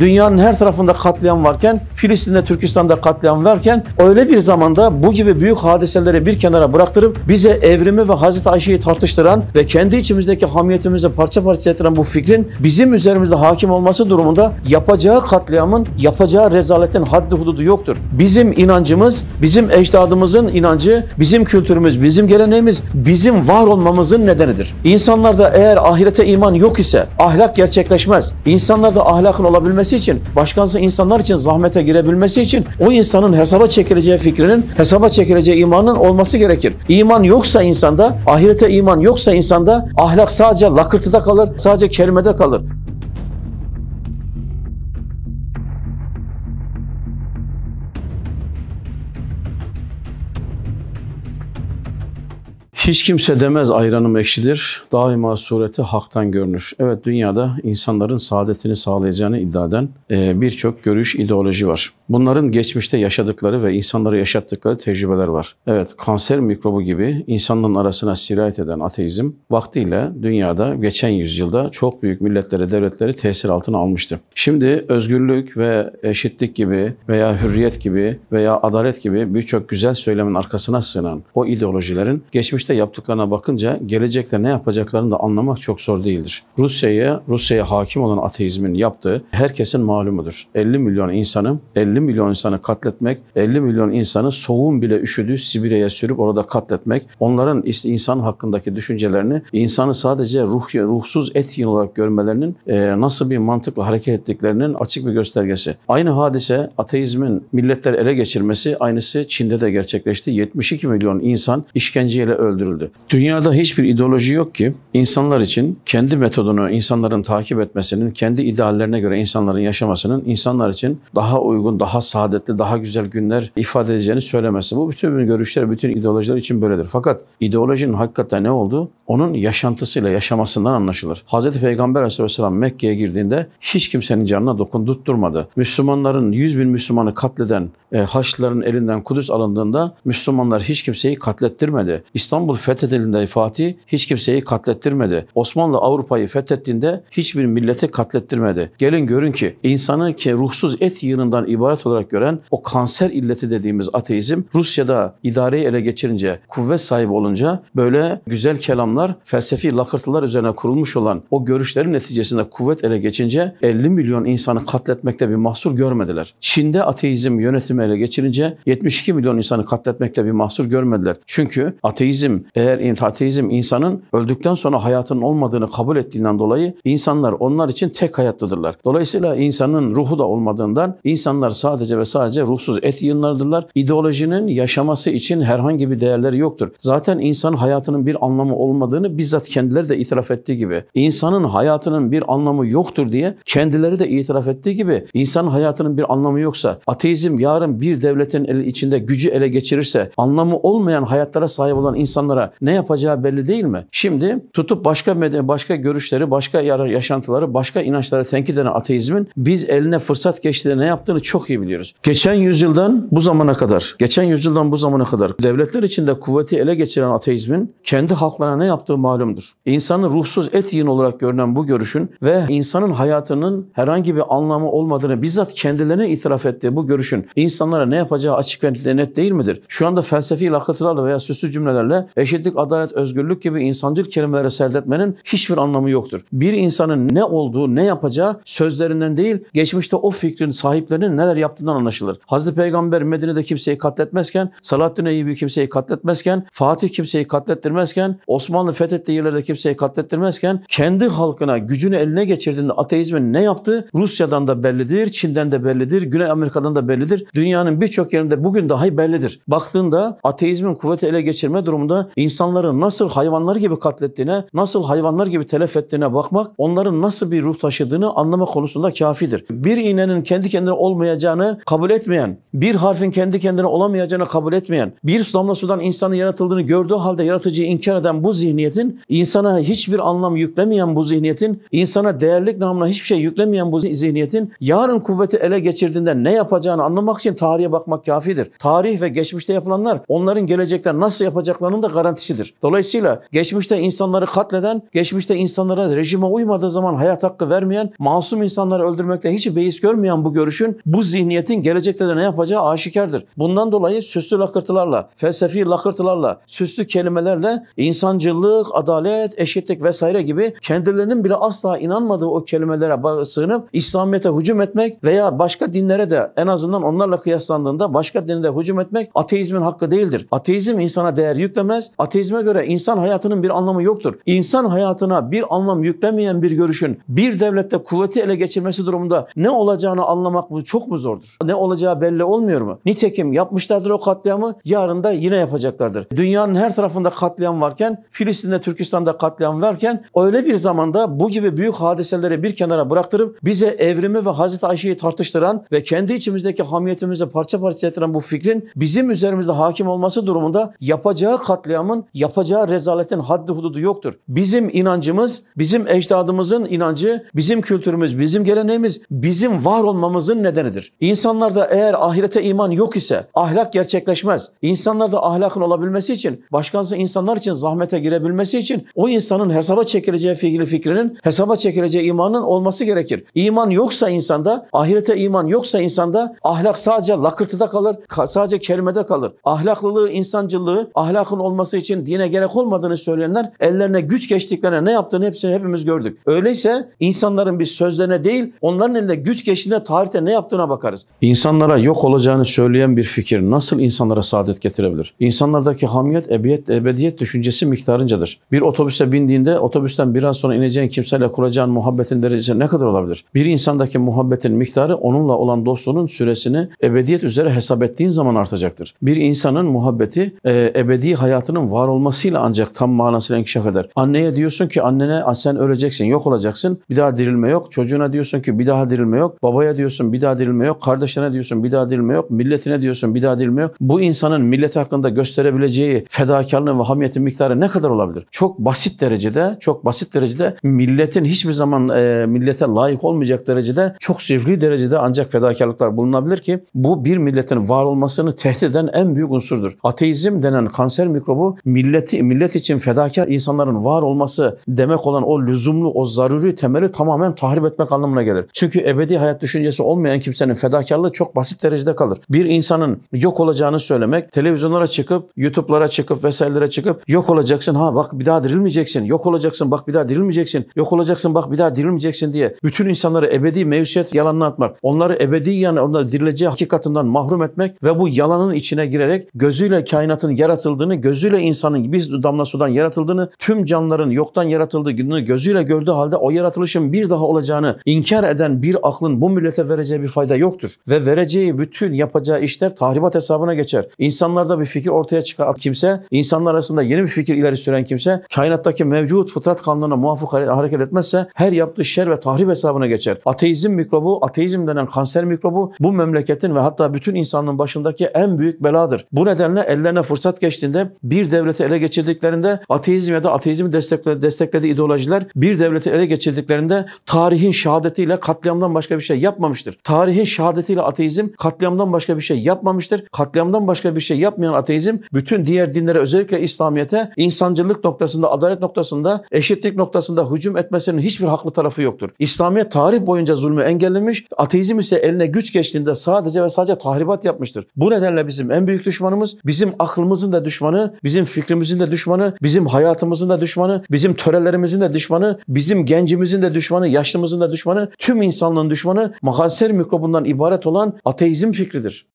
Dünyanın her tarafında katliam varken, Filistin'de, Türkistan'da katliam varken öyle bir zamanda bu gibi büyük hadiseleri bir kenara bıraktırıp bize evrimi ve Hazreti Ayşe'yi tartıştıran ve kendi içimizdeki hamiyetimizi parça parça ettiren bu fikrin bizim üzerimizde hakim olması durumunda yapacağı katliamın, yapacağı rezaletin haddi hududu yoktur. Bizim inancımız, bizim ecdadımızın inancı, bizim kültürümüz, bizim geleneğimiz, bizim var olmamızın nedenidir. İnsanlarda eğer ahirete iman yok ise ahlak gerçekleşmez. İnsanlarda ahlakın olabilmesi girebilmesi için, başkansı insanlar için zahmete girebilmesi için o insanın hesaba çekileceği fikrinin, hesaba çekileceği imanın olması gerekir. İman yoksa insanda, ahirete iman yoksa insanda ahlak sadece lakırtıda kalır, sadece kelimede kalır. Hiç kimse demez ayranım ekşidir. Daima sureti haktan görünür. Evet dünyada insanların saadetini sağlayacağını iddia eden e, birçok görüş, ideoloji var. Bunların geçmişte yaşadıkları ve insanları yaşattıkları tecrübeler var. Evet, kanser mikrobu gibi insanların arasına sirayet eden ateizm vaktiyle dünyada geçen yüzyılda çok büyük milletleri, devletleri tesir altına almıştı. Şimdi özgürlük ve eşitlik gibi veya hürriyet gibi veya adalet gibi birçok güzel söylemin arkasına sığınan o ideolojilerin geçmişte yaptıklarına bakınca gelecekte ne yapacaklarını da anlamak çok zor değildir. Rusya'ya, Rusya'ya hakim olan ateizmin yaptığı herkesin malumudur. 50 milyon insanın 50 50 milyon insanı katletmek, 50 milyon insanı soğun bile üşüdüğü Sibirya'ya sürüp orada katletmek, onların insan hakkındaki düşüncelerini insanı sadece ruh, ruhsuz et yiyin olarak görmelerinin e, nasıl bir mantıkla hareket ettiklerinin açık bir göstergesi. Aynı hadise ateizmin milletler ele geçirmesi aynısı Çin'de de gerçekleşti. 72 milyon insan işkenceyle öldürüldü. Dünyada hiçbir ideoloji yok ki insanlar için kendi metodunu insanların takip etmesinin, kendi ideallerine göre insanların yaşamasının insanlar için daha uygun, daha daha saadetli, daha güzel günler ifade edeceğini söylemesi, Bu bütün görüşler, bütün ideolojiler için böyledir. Fakat ideolojinin hakikaten ne olduğu onun yaşantısıyla, yaşamasından anlaşılır. Hz. Peygamber aleyhisselam Mekke'ye girdiğinde hiç kimsenin canına dokundurtmadı. Müslümanların 100 bin Müslümanı katleden e, Haçlıların elinden Kudüs alındığında Müslümanlar hiç kimseyi katlettirmedi. İstanbul fethedildiğinde Fatih hiç kimseyi katlettirmedi. Osmanlı Avrupa'yı fethettiğinde hiçbir millete katlettirmedi. Gelin görün ki insanı ki ruhsuz et yığınından ibaret olarak gören o kanser illeti dediğimiz ateizm Rusya'da idareyi ele geçirince, kuvvet sahibi olunca böyle güzel kelamlar, felsefi lakırtılar üzerine kurulmuş olan o görüşlerin neticesinde kuvvet ele geçince 50 milyon insanı katletmekte bir mahsur görmediler. Çin'de ateizm yönetime ele geçirince 72 milyon insanı katletmekle bir mahsur görmediler. Çünkü ateizm eğer ateizm insanın öldükten sonra hayatın olmadığını kabul ettiğinden dolayı insanlar onlar için tek hayattadırlar. Dolayısıyla insanın ruhu da olmadığından insanlar sadece ve sadece ruhsuz et yığınlarıdırlar. İdeolojinin yaşaması için herhangi bir değerleri yoktur. Zaten insan hayatının bir anlamı olmadığını bizzat kendileri de itiraf ettiği gibi. insanın hayatının bir anlamı yoktur diye kendileri de itiraf ettiği gibi insanın hayatının bir anlamı yoksa ateizm yarın bunların bir devletin içinde gücü ele geçirirse anlamı olmayan hayatlara sahip olan insanlara ne yapacağı belli değil mi? Şimdi tutup başka medeni, başka görüşleri, başka yaşantıları, başka inançları tenkit eden ateizmin biz eline fırsat geçtiğinde ne yaptığını çok iyi biliyoruz. Geçen yüzyıldan bu zamana kadar, geçen yüzyıldan bu zamana kadar devletler içinde kuvveti ele geçiren ateizmin kendi halklarına ne yaptığı malumdur. İnsanı ruhsuz et yiyin olarak görünen bu görüşün ve insanın hayatının herhangi bir anlamı olmadığını bizzat kendilerine itiraf ettiği bu görüşün insan insanlara ne yapacağı açık ve net değil midir? Şu anda felsefi lakırtılarla veya süslü cümlelerle eşitlik, adalet, özgürlük gibi insancıl kelimelere serdetmenin hiçbir anlamı yoktur. Bir insanın ne olduğu, ne yapacağı sözlerinden değil, geçmişte o fikrin sahiplerinin neler yaptığından anlaşılır. Hazreti Peygamber Medine'de kimseyi katletmezken, Salahaddin Eyyubi kimseyi katletmezken, Fatih kimseyi katlettirmezken, Osmanlı fethettiği yerlerde kimseyi katlettirmezken, kendi halkına gücünü eline geçirdiğinde ateizmin ne yaptığı Rusya'dan da bellidir, Çin'den de bellidir, Güney Amerika'dan da bellidir. Dünya dünyanın birçok yerinde bugün dahi bellidir. Baktığında ateizmin kuvveti ele geçirme durumunda insanların nasıl hayvanlar gibi katlettiğine, nasıl hayvanlar gibi telef ettiğine bakmak, onların nasıl bir ruh taşıdığını anlama konusunda kafidir. Bir iğnenin kendi kendine olmayacağını kabul etmeyen, bir harfin kendi kendine olamayacağını kabul etmeyen, bir damla sudan insanın yaratıldığını gördüğü halde yaratıcıyı inkar eden bu zihniyetin, insana hiçbir anlam yüklemeyen bu zihniyetin, insana değerlik namına hiçbir şey yüklemeyen bu zihniyetin, yarın kuvveti ele geçirdiğinde ne yapacağını anlamak için tarihe bakmak kafidir. Tarih ve geçmişte yapılanlar onların gelecekte nasıl yapacaklarının da garantisidir. Dolayısıyla geçmişte insanları katleden, geçmişte insanlara rejime uymadığı zaman hayat hakkı vermeyen, masum insanları öldürmekte hiç beis görmeyen bu görüşün, bu zihniyetin gelecekte de ne yapacağı aşikardır. Bundan dolayı süslü lakırtılarla, felsefi lakırtılarla, süslü kelimelerle insancılık, adalet, eşitlik vesaire gibi kendilerinin bile asla inanmadığı o kelimelere sığınıp İslamiyet'e hücum etmek veya başka dinlere de en azından onlarla kıyaslandığında başka dinde hücum etmek ateizmin hakkı değildir. Ateizm insana değer yüklemez. Ateizme göre insan hayatının bir anlamı yoktur. İnsan hayatına bir anlam yüklemeyen bir görüşün bir devlette kuvveti ele geçirmesi durumunda ne olacağını anlamak mı çok mu zordur? Ne olacağı belli olmuyor mu? Nitekim yapmışlardır o katliamı yarın da yine yapacaklardır. Dünyanın her tarafında katliam varken Filistin'de Türkistan'da katliam varken öyle bir zamanda bu gibi büyük hadiseleri bir kenara bıraktırıp bize evrimi ve Hazreti Ayşe'yi tartıştıran ve kendi içimizdeki hamiyetimizi üzerimize parça parça ettiren bu fikrin bizim üzerimizde hakim olması durumunda yapacağı katliamın, yapacağı rezaletin haddi hududu yoktur. Bizim inancımız, bizim ecdadımızın inancı, bizim kültürümüz, bizim geleneğimiz, bizim var olmamızın nedenidir. İnsanlarda eğer ahirete iman yok ise ahlak gerçekleşmez. İnsanlarda ahlakın olabilmesi için, başkansı insanlar için zahmete girebilmesi için o insanın hesaba çekileceği fiili fikrinin, hesaba çekileceği imanın olması gerekir. İman yoksa insanda, ahirete iman yoksa insanda ahlak sadece sadece lakırtıda kalır, sadece kelimede kalır. Ahlaklılığı, insancılığı, ahlakın olması için dine gerek olmadığını söyleyenler ellerine güç geçtiklerine ne yaptığını hepsini hepimiz gördük. Öyleyse insanların bir sözlerine değil, onların elinde güç geçtiğinde tarihte ne yaptığına bakarız. İnsanlara yok olacağını söyleyen bir fikir nasıl insanlara saadet getirebilir? İnsanlardaki hamiyet, ebediyet, ebediyet düşüncesi miktarıncadır. Bir otobüse bindiğinde otobüsten biraz sonra ineceğin kimseyle kuracağın muhabbetin derecesi ne kadar olabilir? Bir insandaki muhabbetin miktarı onunla olan dostluğunun süresini ebediyet ebediyet üzere hesap ettiğin zaman artacaktır. Bir insanın muhabbeti e, ebedi hayatının var olmasıyla ancak tam manasıyla inkişaf eder. Anneye diyorsun ki annene sen öleceksin, yok olacaksın, bir daha dirilme yok. Çocuğuna diyorsun ki bir daha dirilme yok. Babaya diyorsun bir daha dirilme yok. Kardeşine diyorsun bir daha dirilme yok. Milletine diyorsun bir daha dirilme yok. Bu insanın millet hakkında gösterebileceği fedakarlığın ve hamiyetin miktarı ne kadar olabilir? Çok basit derecede, çok basit derecede milletin hiçbir zaman e, millete layık olmayacak derecede, çok sivri derecede ancak fedakarlıklar bulunabilir ki bu bir milletin var olmasını tehdit eden en büyük unsurdur. Ateizm denen kanser mikrobu milleti millet için fedakar insanların var olması demek olan o lüzumlu, o zaruri temeli tamamen tahrip etmek anlamına gelir. Çünkü ebedi hayat düşüncesi olmayan kimsenin fedakarlığı çok basit derecede kalır. Bir insanın yok olacağını söylemek, televizyonlara çıkıp, YouTube'lara çıkıp vesairelere çıkıp yok olacaksın ha bak bir daha dirilmeyeceksin, yok olacaksın bak bir daha dirilmeyeceksin, yok olacaksın bak bir daha dirilmeyeceksin diye bütün insanları ebedi mevsiyet yalanına atmak, onları ebedi yani onları dirileceği hakikatından mahrum etmek ve bu yalanın içine girerek gözüyle kainatın yaratıldığını, gözüyle insanın bir damla sudan yaratıldığını, tüm canlıların yoktan yaratıldığını gözüyle gördüğü halde o yaratılışın bir daha olacağını inkar eden bir aklın bu millete vereceği bir fayda yoktur. Ve vereceği bütün yapacağı işler tahribat hesabına geçer. İnsanlarda bir fikir ortaya çıkan kimse, insanlar arasında yeni bir fikir ileri süren kimse, kainattaki mevcut fıtrat kanununa muafık hareket etmezse her yaptığı şer ve tahrip hesabına geçer. Ateizm mikrobu, ateizm denen kanser mikrobu bu memleketin ve hatta bütün insanlığın başındaki en büyük beladır. Bu nedenle ellerine fırsat geçtiğinde bir devleti ele geçirdiklerinde ateizm ya da ateizmi desteklediği, desteklediği ideolojiler bir devleti ele geçirdiklerinde tarihin şehadetiyle katliamdan başka bir şey yapmamıştır. Tarihin şehadetiyle ateizm katliamdan başka bir şey yapmamıştır. Katliamdan başka bir şey yapmayan ateizm bütün diğer dinlere özellikle İslamiyet'e insancılık noktasında, adalet noktasında, eşitlik noktasında hücum etmesinin hiçbir haklı tarafı yoktur. İslamiyet tarih boyunca zulmü engellemiş, ateizm ise eline güç geçtiğinde sadece ve ve sadece tahribat yapmıştır. Bu nedenle bizim en büyük düşmanımız, bizim aklımızın da düşmanı, bizim fikrimizin de düşmanı, bizim hayatımızın da düşmanı, bizim törelerimizin de düşmanı, bizim gencimizin de düşmanı, yaşlımızın da düşmanı, tüm insanlığın düşmanı kanser mikrobundan ibaret olan ateizm fikridir.